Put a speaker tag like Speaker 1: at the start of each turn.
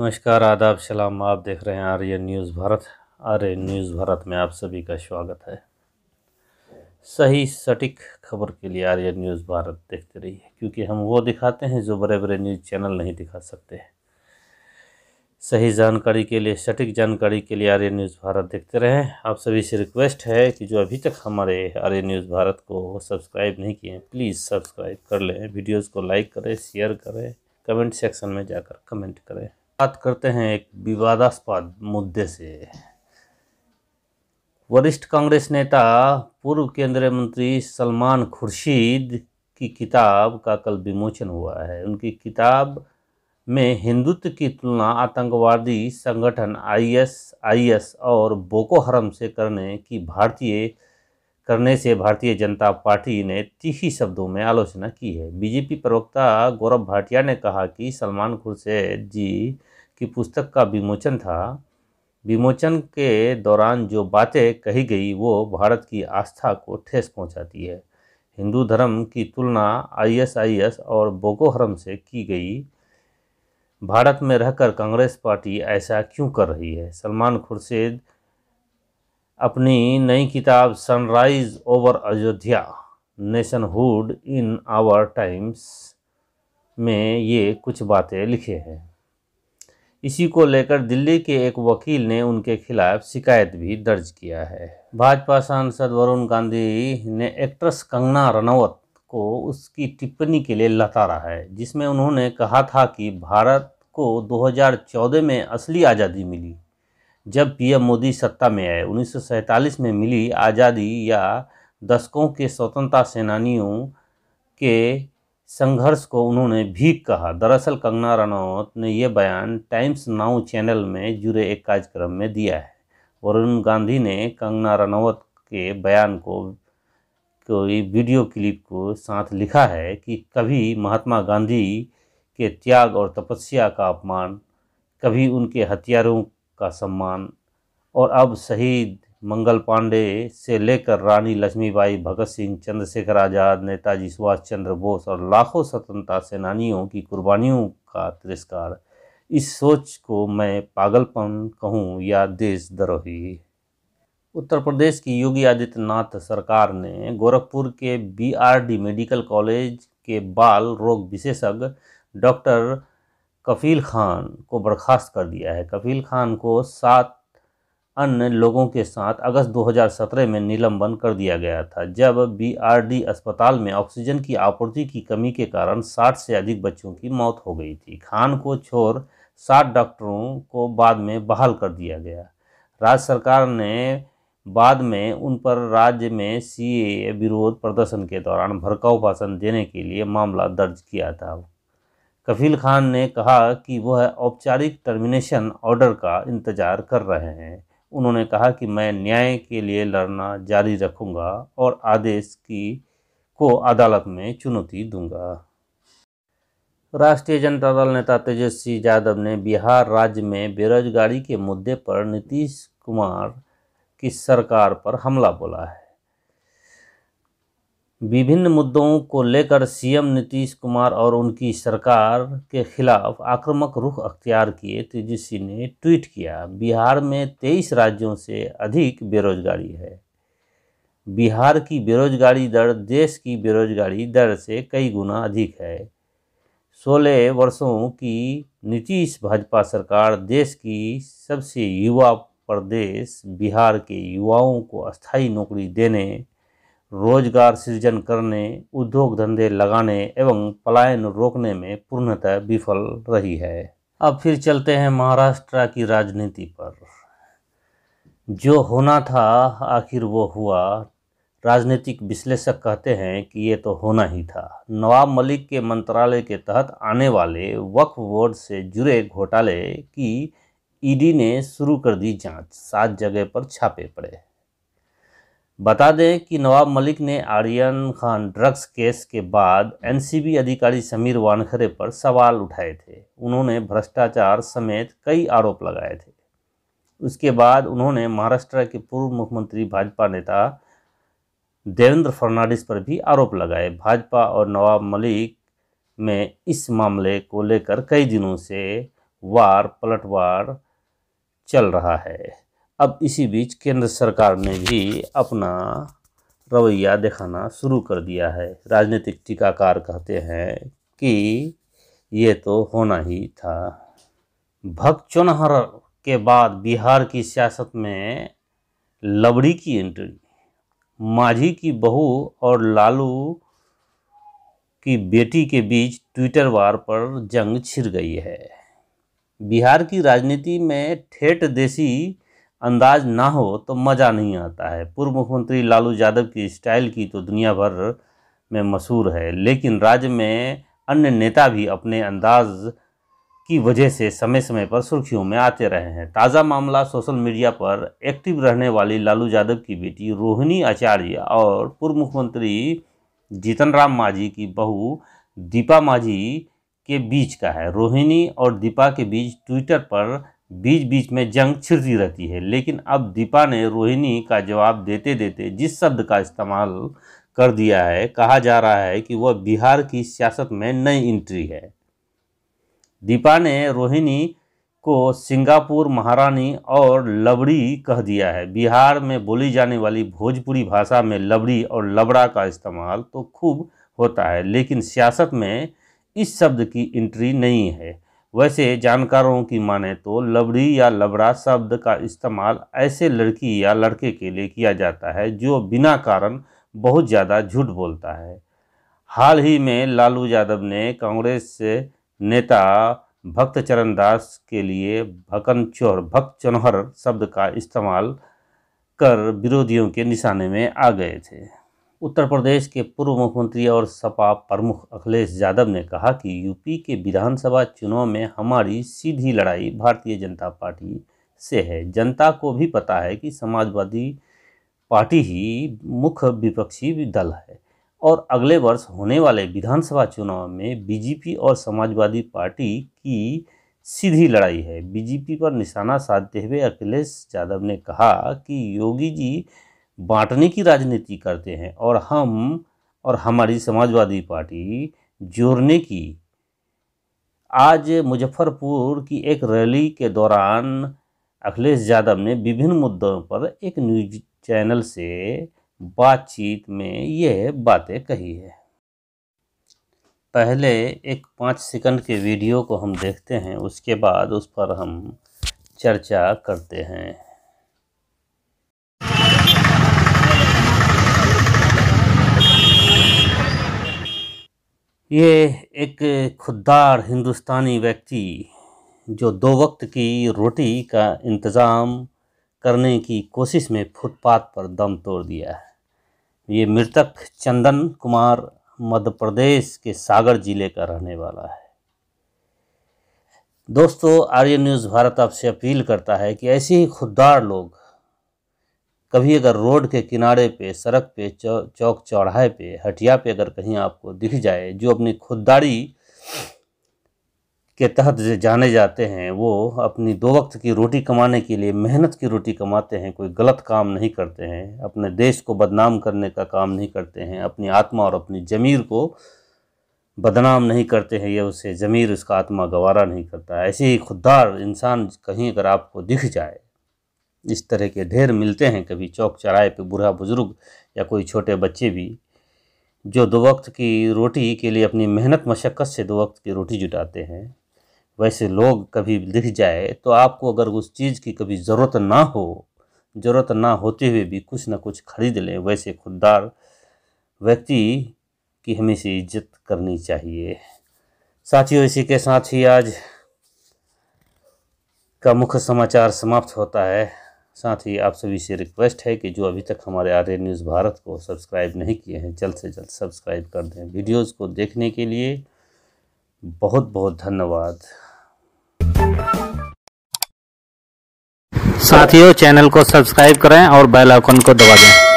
Speaker 1: नमस्कार आदाब सलाम आप देख रहे हैं आर्य न्यूज़ भारत आर्य न्यूज़ भारत में आप सभी का स्वागत है सही सटीक खबर के लिए आर्य न्यूज़ भारत देखते रहिए क्योंकि हम वो दिखाते हैं जो बड़े बड़े न्यूज़ चैनल नहीं दिखा सकते हैं सही जानकारी के लिए सटीक जानकारी के लिए आर्य न्यूज़ भारत देखते रहें आप सभी से रिक्वेस्ट है कि जो अभी तक हमारे आर्य न्यूज़ भारत को सब्सक्राइब नहीं किए प्लीज़ सब्सक्राइब कर लें वीडियोज़ को लाइक करें शेयर करें कमेंट सेक्शन में जाकर कमेंट करें बात करते हैं एक विवादास्पद मुद्दे से वरिष्ठ कांग्रेस नेता पूर्व केंद्रीय मंत्री सलमान खुर्शीद की किताब का कल विमोचन हुआ है उनकी किताब में हिंदुत्व की तुलना आतंकवादी संगठन आईएसआईएस और बोको हरम से करने की भारतीय करने से भारतीय जनता पार्टी ने तीखी शब्दों में आलोचना की है बीजेपी प्रवक्ता गौरव भाटिया ने कहा कि सलमान खुर्शेद जी की पुस्तक का विमोचन था विमोचन के दौरान जो बातें कही गई वो भारत की आस्था को ठेस पहुंचाती है हिंदू धर्म की तुलना आईएसआईएस और बोको हरम से की गई भारत में रहकर कांग्रेस पार्टी ऐसा क्यों कर रही है सलमान खुर्शेद अपनी नई किताब sunrise over Ayodhya nationhood in our times में ये कुछ बातें लिखे हैं इसी को लेकर दिल्ली के एक वकील ने उनके खिलाफ शिकायत भी दर्ज किया है भाजपा सांसद वरुण गांधी ने एक्ट्रेस कंगना रनौत को उसकी टिप्पणी के लिए लतारा है जिसमें उन्होंने कहा था कि भारत को 2014 में असली आज़ादी मिली जब पीएम मोदी सत्ता में आए उन्नीस में मिली आज़ादी या दशकों के स्वतंत्रता सेनानियों के संघर्ष को उन्होंने भीख कहा दरअसल कंगना रनौत ने यह बयान टाइम्स नाउ चैनल में जुड़े एक कार्यक्रम में दिया है वरुण गांधी ने कंगना रनौत के बयान को कोई वीडियो क्लिप को साथ लिखा है कि कभी महात्मा गांधी के त्याग और तपस्या का अपमान कभी उनके हथियारों का सम्मान और अब शहीद मंगल पांडे से लेकर रानी लक्ष्मीबाई भगत सिंह चंद्रशेखर आज़ाद नेताजी सुभाष चंद्र बोस और लाखों स्वतंत्रता सेनानियों की कुर्बानियों का तिरस्कार इस सोच को मैं पागलपन कहूँ या देश द्रोही उत्तर प्रदेश की योगी आदित्यनाथ सरकार ने गोरखपुर के बीआरडी मेडिकल कॉलेज के बाल रोग विशेषज्ञ डॉक्टर कफील खान को बर्खास्त कर दिया है कफील खान को सात अन्य लोगों के साथ अगस्त 2017 में निलंबन कर दिया गया था जब बीआरडी अस्पताल में ऑक्सीजन की आपूर्ति की कमी के कारण 60 से अधिक बच्चों की मौत हो गई थी खान को छोड़ सात डॉक्टरों को बाद में बहाल कर दिया गया राज्य सरकार ने बाद में उन पर राज्य में सीए विरोध प्रदर्शन के दौरान भड़काऊ भाषण देने के लिए मामला दर्ज किया था कफील खान ने कहा कि वह औपचारिक टर्मिनेशन ऑर्डर का इंतज़ार कर रहे हैं उन्होंने कहा कि मैं न्याय के लिए लड़ना जारी रखूंगा और आदेश की को अदालत में चुनौती दूंगा राष्ट्रीय जनता दल नेता तेजस्वी यादव ने बिहार राज्य में बेरोजगारी के मुद्दे पर नीतीश कुमार की सरकार पर हमला बोला है विभिन्न मुद्दों को लेकर सीएम नीतीश कुमार और उनकी सरकार के खिलाफ आक्रामक रुख अख्तियार किए तेजस्वी ने ट्वीट किया बिहार में तेईस राज्यों से अधिक बेरोजगारी है बिहार की बेरोजगारी दर देश की बेरोजगारी दर से कई गुना अधिक है सोलह वर्षों की नीतीश भाजपा सरकार देश की सबसे युवा प्रदेश बिहार के युवाओं को स्थायी नौकरी देने रोजगार सृजन करने उद्योग धंधे लगाने एवं पलायन रोकने में पूर्णतः विफल रही है अब फिर चलते हैं महाराष्ट्र की राजनीति पर जो होना था आखिर वो हुआ राजनीतिक विश्लेषक कहते हैं कि ये तो होना ही था नवाब मलिक के मंत्रालय के तहत आने वाले वक्फ बोर्ड से जुड़े घोटाले की ईडी ने शुरू कर दी जांच सात जगह पर छापे पड़े बता दें कि नवाब मलिक ने आर्यन खान ड्रग्स केस के बाद एनसीबी अधिकारी समीर वानखरे पर सवाल उठाए थे उन्होंने भ्रष्टाचार समेत कई आरोप लगाए थे उसके बाद उन्होंने महाराष्ट्र के पूर्व मुख्यमंत्री भाजपा नेता देवेंद्र फडणवीस पर भी आरोप लगाए भाजपा और नवाब मलिक में इस मामले को लेकर कई दिनों से वार पलटवार चल रहा है अब इसी बीच केंद्र सरकार ने भी अपना रवैया दिखाना शुरू कर दिया है राजनीतिक टीकाकार कहते हैं कि ये तो होना ही था भक्त चुनहर के बाद बिहार की सियासत में लबड़ी की एंट्री माझी की बहू और लालू की बेटी के बीच ट्विटर वार पर जंग छिड़ गई है बिहार की राजनीति में ठेठ देसी अंदाज ना हो तो मज़ा नहीं आता है पूर्व मुख्यमंत्री लालू यादव की स्टाइल की तो दुनिया भर में मशहूर है लेकिन राज्य में अन्य नेता भी अपने अंदाज की वजह से समय समय पर सुर्खियों में आते रहे हैं ताज़ा मामला सोशल मीडिया पर एक्टिव रहने वाली लालू यादव की बेटी रोहिणी आचार्य और पूर्व मुख्यमंत्री जीतन राम मांझी की बहू दीपा माझी के बीच का है रोहिणी और दीपा के बीच ट्विटर पर बीच बीच में जंग छिड़ती रहती है लेकिन अब दीपा ने रोहिणी का जवाब देते देते जिस शब्द का इस्तेमाल कर दिया है कहा जा रहा है कि वह बिहार की सियासत में नई इंट्री है दीपा ने रोहिणी को सिंगापुर महारानी और लबड़ी कह दिया है बिहार में बोली जाने वाली भोजपुरी भाषा में लबड़ी और लबड़ा का इस्तेमाल तो खूब होता है लेकिन सियासत में इस शब्द की इंट्री नहीं है वैसे जानकारों की माने तो लबड़ी या लबड़ा शब्द का इस्तेमाल ऐसे लड़की या लड़के के लिए किया जाता है जो बिना कारण बहुत ज़्यादा झूठ बोलता है हाल ही में लालू यादव ने कांग्रेस नेता भक्त चरण दास के लिए भकनचोर भक्त चनहर शब्द का इस्तेमाल कर विरोधियों के निशाने में आ गए थे उत्तर प्रदेश के पूर्व मुख्यमंत्री और सपा प्रमुख अखिलेश यादव ने कहा कि यूपी के विधानसभा चुनाव में हमारी सीधी लड़ाई भारतीय जनता पार्टी से है जनता को भी पता है कि समाजवादी पार्टी ही मुख्य विपक्षी दल है और अगले वर्ष होने वाले विधानसभा चुनाव में बीजेपी और समाजवादी पार्टी की सीधी लड़ाई है बीजेपी पर निशाना साधते हुए अखिलेश यादव ने कहा कि योगी जी बांटने की राजनीति करते हैं और हम और हमारी समाजवादी पार्टी जोड़ने की आज मुजफ्फरपुर की एक रैली के दौरान अखिलेश यादव ने विभिन्न मुद्दों पर एक न्यूज चैनल से बातचीत में यह बातें कही है पहले एक पाँच सेकंड के वीडियो को हम देखते हैं उसके बाद उस पर हम चर्चा करते हैं ये एक खुददार हिंदुस्तानी व्यक्ति जो दो वक्त की रोटी का इंतज़ाम करने की कोशिश में फुटपाथ पर दम तोड़ दिया है ये मृतक चंदन कुमार मध्य प्रदेश के सागर जिले का रहने वाला है दोस्तों आर्य न्यूज़ भारत आपसे अपील करता है कि ऐसे ही खुददार लोग कभी अगर रोड के किनारे पे सड़क पे चौ, चौक चौराहे पे हटिया पे अगर कहीं आपको दिख जाए जो अपनी खुददारी के तहत जाने जाते हैं वो अपनी दो वक्त की रोटी कमाने के लिए मेहनत की रोटी कमाते हैं कोई गलत काम नहीं करते हैं अपने देश को बदनाम करने का काम नहीं करते हैं अपनी आत्मा और अपनी ज़मीर को बदनाम नहीं करते हैं ये उसे ज़मीर उसका आत्मा गवारा नहीं करता ऐसे ही खुददार इंसान कहीं अगर आपको दिख जाए इस तरह के ढेर मिलते हैं कभी चौक चौराहे पे बूढ़ा बुजुर्ग या कोई छोटे बच्चे भी जो दो वक्त की रोटी के लिए अपनी मेहनत मशक्क़त से दो वक्त की रोटी जुटाते हैं वैसे लोग कभी दिख जाए तो आपको अगर उस चीज़ की कभी ज़रूरत ना हो ज़रूरत ना होते हुए भी कुछ ना कुछ खरीद लें वैसे खुददार व्यक्ति की हमेशा इज्जत करनी चाहिए साथियों इसी के साथ ही आज का मुख्य समाचार समाप्त होता है साथ ही आप सभी से रिक्वेस्ट है कि जो अभी तक हमारे आर्य न्यूज़ भारत को सब्सक्राइब नहीं किए हैं जल्द से जल्द सब्सक्राइब कर दें वीडियोज़ को देखने के लिए बहुत बहुत धन्यवाद साथियों चैनल को सब्सक्राइब करें और बेल आइकन को दबा दें